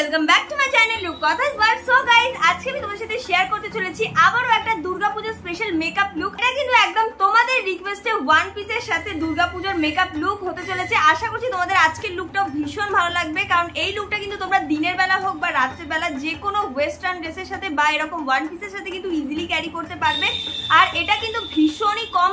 welcome back to my channel Luke Authors World. So তোমার সাথে share করতে চলেছি আবারও একটা স্পেশাল একদম তোমাদের ওয়ান পিসের সাথে মেকআপ লুক হতে চলেছে আশা তোমাদের ভীষণ ভালো লাগবে কারণ এই লুকটা কিন্তু তোমরা দিনের বেলা হোক বা ওয়েস্টার্ন ড্রেসের সাথে বা এরকম ওয়ান পিসের সাথে কিন্তু ইজিলি ক্যারি করতে পারবে আর এটা কিন্তু ভীষণই কম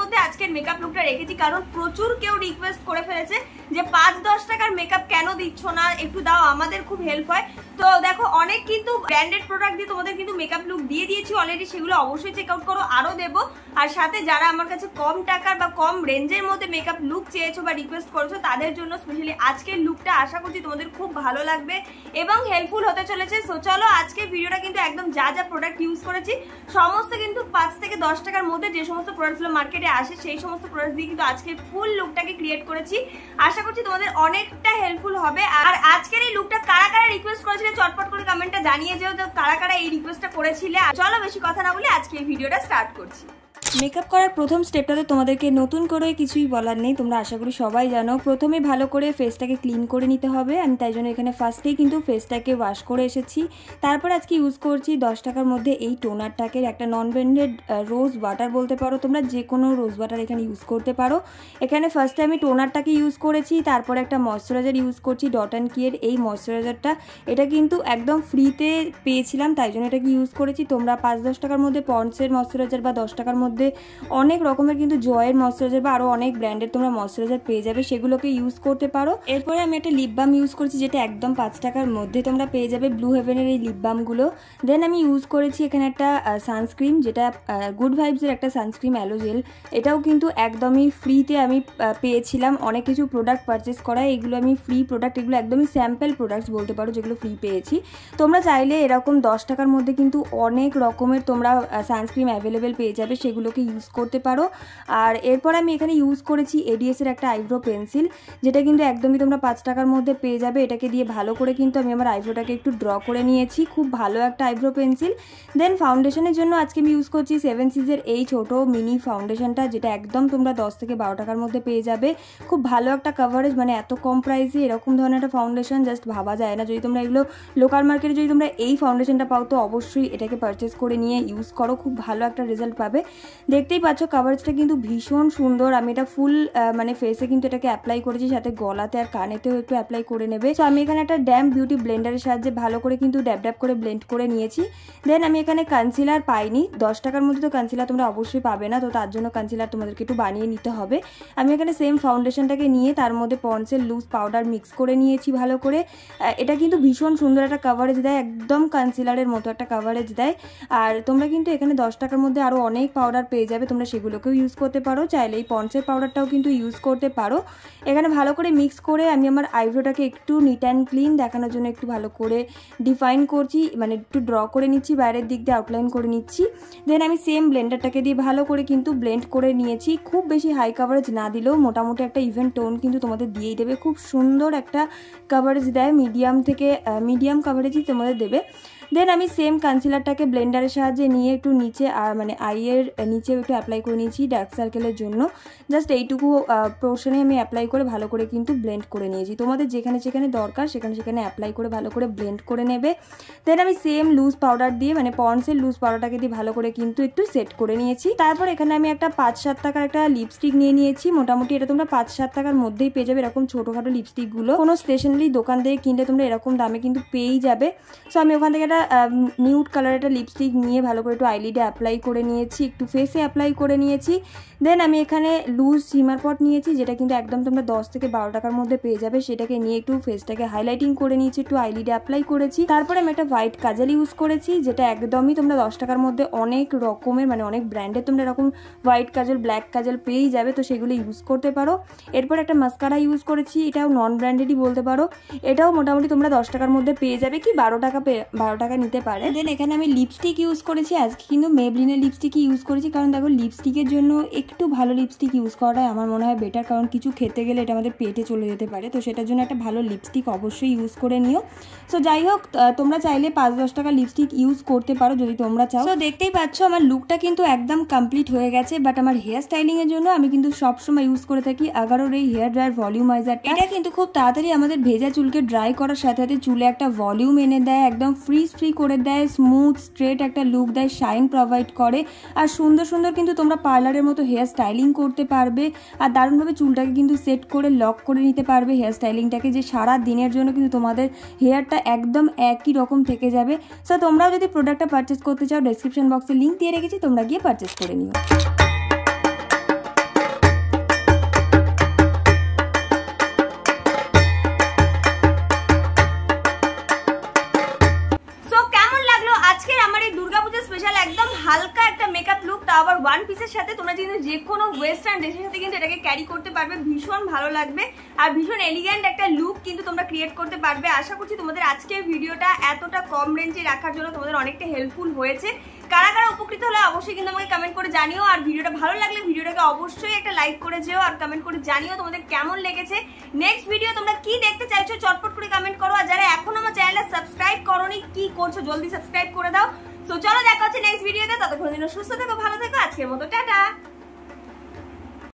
মধ্যে আজকের মেকআপ লুকটা রেখেছি কারণ প্রচুর কেউ রিকোয়েস্ট করে ফেলেছে যে পাঁচ দশ টাকার মেকআপ কেন দিচ্ছ না একটু দাও আমাদের খুব হেল্প হয় তো দেখো অনেক কিন্তু ব্র্যান্ডেড প্রোডাক্ট দিয়ে তোমাদের কিন্তু মেকআপ লুক দিয়ে দিয়েছি অলরেডি সেগুলো অবশ্যই চেক আউট করো আরও দেবো আর সাথে যারা আমার কাছে কম টাকার বা কম রেঞ্জের মধ্যে মেকআপ লুক চেয়েছো বা রিকোয়েস্ট করছো তাদের জন্য স্পেশালি আজকের লুকটা আশা করছি তোমাদের খুব ভালো লাগবে এবং হেল্পফুল হতে চলেছে সো চলো আজকের ভিডিওটা কিন্তু একদম যা যা প্রোডাক্ট ইউজ করেছি সমস্ত কিন্তু পাঁচ থেকে দশ টাকার মধ্যে যে সমস্ত প্রোডাক্টগুলো মার্কেটে আসে সেই সমস্ত প্রোডাক্ট দিয়ে কিন্তু আজকে ফুল লুকটাকে ক্রিয়েট করেছি আশা করছি তোমাদের অনেকটা হেল্পফুল হবে আর আজকের এই লুকটা কারা কারা রিকোয়েস্ট করেছিলে চটপট করে কমেন্টটা জানিয়ে যেও কারা কারা এই রিকোয়েস্টটা করেছিলে চলো বেশি কথা না বলে আজকে এই ভিডিওটা স্টার্ট করছি মেকআপ করার প্রথম স্টেপটাতে তোমাদেরকে নতুন করে কিছুই বলার নেই তোমরা আশা করি সবাই জানো প্রথমে ভালো করে ফেসটাকে ক্লিন করে নিতে হবে আমি তাই জন্য এখানে ফার্স্টেই কিন্তু ফেসটাকে ওয়াশ করে এসেছি তারপর আজকে ইউজ করছি দশ টাকার মধ্যে এই টোনারটাকে একটা নন ব্র্যান্ডেড রোজ বাটার বলতে পারো তোমরা যে কোনো রোজ বাটার এখানে ইউজ করতে পারো এখানে ফার্স্টে আমি টোনারটাকে ইউজ করেছি তারপর একটা ময়শ্চারাইজার ইউজ করছি ডট অ্যান্ড কিয়ের এই ময়শ্চারাইজারটা এটা কিন্তু একদম ফ্রিতে পেয়েছিলাম তাই জন্য এটাকে ইউজ করেছি তোমরা পাঁচ দশ টাকার মধ্যে পন্ডসের ময়শ্চারাইজার বা দশ টাকার মধ্যে মধ্যে অনেক রকমের কিন্তু জয়ের ময়শ্চারাইজার বা আরও অনেক ব্র্যান্ডের তোমরা ময়শ্চারাইজার পেয়ে যাবে সেগুলোকে ইউজ করতে পারো এরপরে আমি একটা লিপ বাম ইউজ করেছি যেটা একদম পাঁচ টাকার মধ্যে তোমরা পেয়ে যাবে ব্লু হেভেনের এই লিপ বামগুলো দেন আমি ইউজ করেছি এখানে একটা সানস্ক্রিন যেটা গুড ভাইবসের একটা সানস্ক্রিন অ্যালোজেল এটাও কিন্তু একদমই ফ্রিতে আমি পেয়েছিলাম অনেক কিছু প্রোডাক্ট পারচেস করা এগুলো আমি ফ্রি প্রোডাক্ট এগুলো একদমই স্যাম্পেল প্রোডাক্টস বলতে পারো যেগুলো ফ্রি পেয়েছি তোমরা চাইলে এরকম দশ টাকার মধ্যে কিন্তু অনেক রকমের তোমরা সানস্ক্রিম অ্যাভেলেবেল পেয়ে যাবে সেগুলো এগুলোকে ইউজ করতে পারো আর এরপর আমি এখানে ইউজ করেছি এডিএসের একটা আইব্রো পেন্সিল যেটা কিন্তু একদমই তোমরা পাঁচ টাকার মধ্যে পেয়ে যাবে এটাকে দিয়ে ভালো করে কিন্তু আমি আমার আইব্রোটাকে একটু ড্র করে নিয়েছি খুব ভালো একটা আইব্রো পেন্সিল দেন ফাউন্ডেশনের জন্য আজকে আমি ইউজ করছি সেভেন সিজের এই ছোট মিনি ফাউন্ডেশনটা যেটা একদম তোমরা দশ থেকে বারো টাকার মধ্যে পেয়ে যাবে খুব ভালো একটা কভারেজ মানে এত কম প্রাইসে এরকম ধরনের একটা ফাউন্ডেশন জাস্ট ভাবা যায় না যদি তোমরা এগুলো লোকাল মার্কেটে যদি তোমরা এই ফাউন্ডেশনটা পাও তো অবশ্যই এটাকে পারচেস করে নিয়ে ইউজ করো খুব ভালো একটা রেজাল্ট পাবে দেখতেই পাচ্ছ কাভারেজটা কিন্তু ভীষণ সুন্দর আমি এটা ফুল মানে ফেসে কিন্তু এটাকে অ্যাপ্লাই করেছি সাথে গলাতে আর কানেতেও একটু অ্যাপ্লাই করে নেবে তো আমি এখানে একটা ড্যাম বিউটি ব্লেন্ডারের সাহায্যে ভালো করে কিন্তু ড্যাব ড্যাব করে ব্লেন্ড করে নিয়েছি দেন আমি এখানে কানসিলার পাইনি দশ টাকার মধ্যে তো কানসিলার তোমরা অবশ্যই পাবে না তো তার জন্য কানসিলার তোমাদেরকে একটু বানিয়ে নিতে হবে আমি এখানে সেম ফাউন্ডেশনটাকে নিয়ে তার মধ্যে পন্সের লুজ পাউডার মিক্স করে নিয়েছি ভালো করে এটা কিন্তু ভীষণ সুন্দর একটা কাভারেজ দেয় একদম কানসিলারের মতো একটা কাভারেজ দেয় আর তোমরা কিন্তু এখানে দশ টাকার মধ্যে আরও অনেক পাউডার পেয়ে যাবে তোমরা সেগুলোকেও ইউজ করতে পারো চাইলে এই পন্ডসের পাউডারটাও কিন্তু ইউজ করতে পারো এখানে ভালো করে মিক্স করে আমি আমার আইব্রোটাকে একটু নিট অ্যান্ড ক্লিন দেখানোর জন্য একটু ভালো করে ডিফাইন করছি মানে একটু ড্র করে নিচ্ছি বাইরের দিক দিয়ে আউটলাইন করে নিচ্ছি দেন আমি সেম ব্লেন্ডারটাকে দিয়ে ভালো করে কিন্তু ব্লেন্ড করে নিয়েছি খুব বেশি হাই কাভারেজ না দিলেও মোটামুটি একটা ইভেন টোন কিন্তু তোমাদের দিয়েই দেবে খুব সুন্দর একটা কাভারেজ দেয় মিডিয়াম থেকে মিডিয়াম কাভারেজই তোমাদের দেবে দেন আমি সেম কনসিলারটাকে ব্লেন্ডারের সাহায্যে নিয়ে একটু নিচে মানে আইয়ের নিচে একটু অ্যাপ্লাই করে নিয়েছি ডার্ক সার্কেলের জন্য জাস্ট এইটুকু পোর্শনে আমি অ্যাপ্লাই করে ভালো করে কিন্তু ব্লেন্ড করে নিয়েছি তোমাদের যেখানে যেখানে দরকার সেখানে সেখানে অ্যাপ্লাই করে ভালো করে ব্লেন্ড করে নেবে দেন আমি সেম লুজ পাউডার দিয়ে মানে পন্ডসের লুজ পাউডারটাকে দিয়ে ভালো করে কিন্তু একটু সেট করে নিয়েছি তারপর এখানে আমি একটা পাঁচ সাত টাকার একটা লিপস্টিক নিয়ে নিয়েছি মোটামুটি এটা তোমরা পাঁচ সাত টাকার মধ্যেই পেয়ে যাবে এরকম ছোটোখাটো লিপস্টিকগুলো কোনো স্টেশনারি দোকান থেকে কিনলে তোমরা এরকম দামে কিন্তু পেয়েই যাবে সো আমি ওখান থেকে একটা নিউড কালার একটা লিপস্টিক নিয়ে ভালো করে একটু আইলিডে অ্যাপ্লাই করে নিয়েছি একটু ফেসে অ্যাপ্লাই করে নিয়েছি দেন আমি এখানে লুজ হিমার পট নিয়েছি যেটা কিন্তু একদম তোমরা দশ থেকে বারো টাকার মধ্যে পেয়ে যাবে সেটাকে নিয়ে একটু ফেসটাকে হাইলাইটিং করে নিয়েছি একটু আইলিডে অ্যাপ্লাই করেছি তারপরে আমি একটা হোয়াইট কাজল ইউজ করেছি যেটা একদমই তোমরা দশ টাকার মধ্যে অনেক রকমের মানে অনেক ব্র্যান্ডের তোমরা এরকম হোয়াইট কাজল ব্ল্যাক কাজল পেয়েই যাবে তো সেগুলো ইউজ করতে পারো এরপর একটা মাস্কারা ইউজ করেছি এটাও নন ব্র্যান্ডেডই বলতে পারো এটাও মোটামুটি তোমরা দশ টাকার মধ্যে পেয়ে যাবে কি বারো টাকা পেয়ে বারো টাকা টাকা নিতে পারে দেন এখানে আমি লিপস্টিক ইউজ করেছি আজকে কিন্তু মেবলিনের লিপস্টিকই ইউজ করেছি কারণ দেখো লিপস্টিকের জন্য একটু ভালো লিপস্টিক ইউজ করাটাই আমার মনে হয় বেটার কারণ কিছু খেতে গেলে এটা আমাদের পেটে চলে যেতে পারে তো সেটার জন্য একটা ভালো লিপস্টিক অবশ্যই ইউজ করে নিও সো যাই হোক তোমরা চাইলে পাঁচ দশ টাকা লিপস্টিক ইউজ করতে পারো যদি তোমরা চাও তো দেখতেই পাচ্ছ আমার লুকটা কিন্তু একদম কমপ্লিট হয়ে গেছে বাট আমার হেয়ার স্টাইলিংয়ের জন্য আমি কিন্তু সবসময় ইউজ করে থাকি আগারোর এই হেয়ার ড্রায়ার ভলিউমাইজার এটা কিন্তু খুব তাড়াতাড়ি আমাদের ভেজা চুলকে ড্রাই করার সাথে সাথে চুলে একটা ভলিউম এনে দেয় একদম ফ্রিজ ফ্রি করে দেয় স্মুথ স্ট্রেট একটা লুক দেয় শাইন প্রোভাইড করে আর সুন্দর সুন্দর কিন্তু তোমরা পার্লারের মতো হেয়ার স্টাইলিং করতে পারবে আর দারুণভাবে চুলটাকে কিন্তু সেট করে লক করে নিতে পারবে হেয়ার স্টাইলিংটাকে যে সারা দিনের জন্য কিন্তু তোমাদের হেয়ারটা একদম একই রকম থেকে যাবে সো তোমরাও যদি প্রোডাক্টটা পারচেস করতে চাও ডেসক্রিপশন বক্সে লিঙ্ক দিয়ে রেখেছি তোমরা গিয়ে পারচেস করে নিও বিশাল একদম হালকা একটা মেকআপ লুক তা আবার ওয়ান পিসের সাথে তোমরা কিন্তু যে কোনো ওয়েস্টার্ন ড্রেসের সাথে কিন্তু এটাকে ক্যারি করতে পারবে ভীষণ ভালো লাগবে আর ভীষণ এলিগেন্ট একটা লুক কিন্তু তোমরা ক্রিয়েট করতে পারবে আশা করছি তোমাদের আজকের ভিডিওটা এতটা কম রেঞ্জে রাখার জন্য তোমাদের অনেকটা হেল্পফুল হয়েছে কারা কারা উপকৃত হলে অবশ্যই কিন্তু আমাকে কমেন্ট করে জানিও আর ভিডিওটা ভালো লাগলে ভিডিওটাকে অবশ্যই একটা লাইক করে যেও আর কমেন্ট করে জানিও তোমাদের কেমন লেগেছে নেক্সট ভিডিও তোমরা কি দেখতে চাইছো চটপট করে কমেন্ট করো আর যারা এখন আমার চ্যানেলটা সাবস্ক্রাইব করোনি কি করছো জলদি সাবস্ক্রাইব করে দাও তো চলো দেখা হচ্ছে নেক্সট ভিডিওতে ততক্ষণ দিন সুস্থ থেকো ভালো থেকো আজকের মতো টাটা